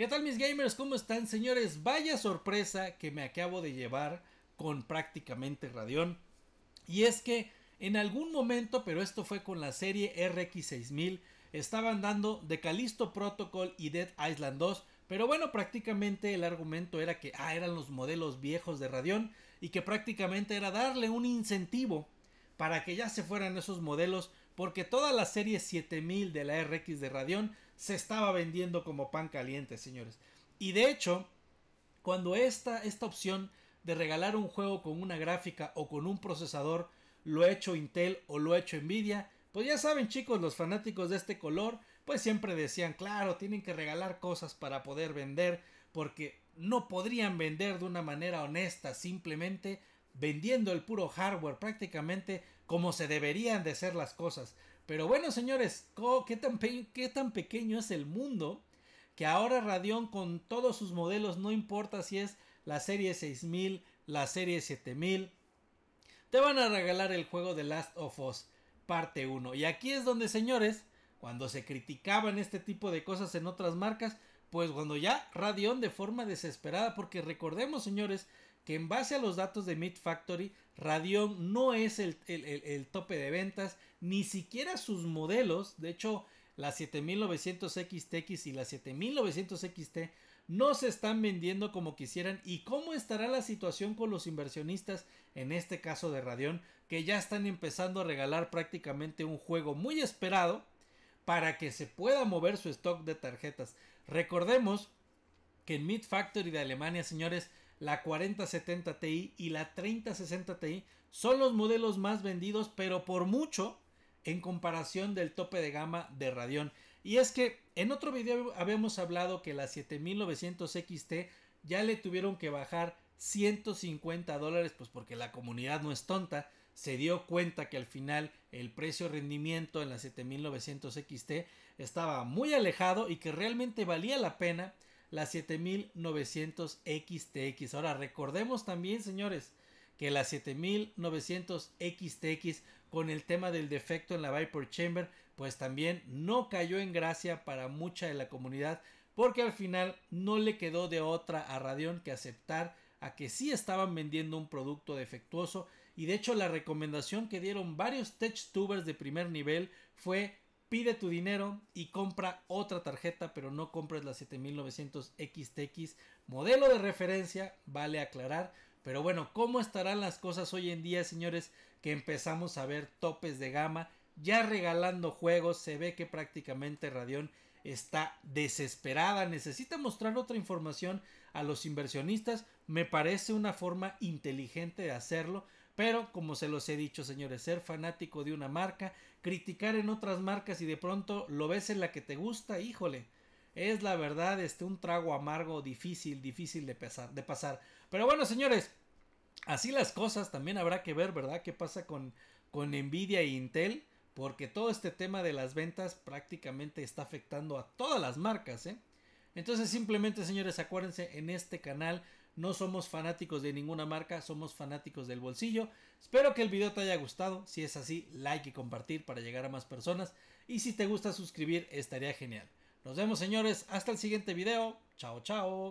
¿Qué tal mis gamers? ¿Cómo están señores? Vaya sorpresa que me acabo de llevar con prácticamente Radeon. Y es que en algún momento, pero esto fue con la serie RX6000, estaban dando de Calisto Protocol y Dead Island 2. Pero bueno, prácticamente el argumento era que ah, eran los modelos viejos de Radeon y que prácticamente era darle un incentivo para que ya se fueran esos modelos porque toda la serie 7000 de la RX de Radeon se estaba vendiendo como pan caliente, señores. Y de hecho, cuando esta, esta opción de regalar un juego con una gráfica o con un procesador lo ha hecho Intel o lo ha hecho Nvidia, pues ya saben chicos, los fanáticos de este color, pues siempre decían, claro, tienen que regalar cosas para poder vender, porque no podrían vender de una manera honesta, simplemente vendiendo el puro hardware prácticamente como se deberían de ser las cosas. Pero bueno, señores, ¿qué tan, qué tan pequeño es el mundo que ahora Radeon con todos sus modelos, no importa si es la serie 6000, la serie 7000, te van a regalar el juego de Last of Us parte 1. Y aquí es donde, señores, cuando se criticaban este tipo de cosas en otras marcas, pues cuando ya Radeon de forma desesperada, porque recordemos señores que en base a los datos de Mid Factory, Radeon no es el, el, tope de ventas, ni siquiera sus modelos, de hecho la 7900XTX y la 7900XT no se están vendiendo como quisieran y cómo estará la situación con los inversionistas, en este caso de Radeon, que ya están empezando a regalar prácticamente un juego muy esperado para que se pueda mover su stock de tarjetas. Recordemos que en Mid Factory de Alemania, señores, la 4070 Ti y la 3060 Ti son los modelos más vendidos, pero por mucho en comparación del tope de gama de Radeon. Y es que en otro video habíamos hablado que la 7900 XT ya le tuvieron que bajar 150 dólares, pues porque la comunidad no es tonta se dio cuenta que al final el precio rendimiento en la 7900 XT estaba muy alejado y que realmente valía la pena la 7900 XTX. Ahora recordemos también, señores, que la 7900 XTX con el tema del defecto en la Viper Chamber, pues también no cayó en gracia para mucha de la comunidad, porque al final no le quedó de otra a Radeon que aceptar a que sí estaban vendiendo un producto defectuoso y de hecho la recomendación que dieron varios tech de primer nivel fue pide tu dinero y compra otra tarjeta, pero no compres la 7900 XTX, modelo de referencia, vale aclarar. Pero bueno, ¿cómo estarán las cosas hoy en día, señores? Que empezamos a ver topes de gama ya regalando juegos, se ve que prácticamente Radión está desesperada, necesita mostrar otra información a los inversionistas, me parece una forma inteligente de hacerlo, pero como se los he dicho señores, ser fanático de una marca, criticar en otras marcas y de pronto lo ves en la que te gusta, híjole, es la verdad este un trago amargo difícil, difícil de, de pasar. Pero bueno señores, así las cosas, también habrá que ver, ¿verdad? ¿Qué pasa con, con Nvidia e Intel? Porque todo este tema de las ventas prácticamente está afectando a todas las marcas. ¿eh? Entonces simplemente señores, acuérdense, en este canal no somos fanáticos de ninguna marca, somos fanáticos del bolsillo. Espero que el video te haya gustado. Si es así, like y compartir para llegar a más personas. Y si te gusta suscribir, estaría genial. Nos vemos señores, hasta el siguiente video. Chao, chao.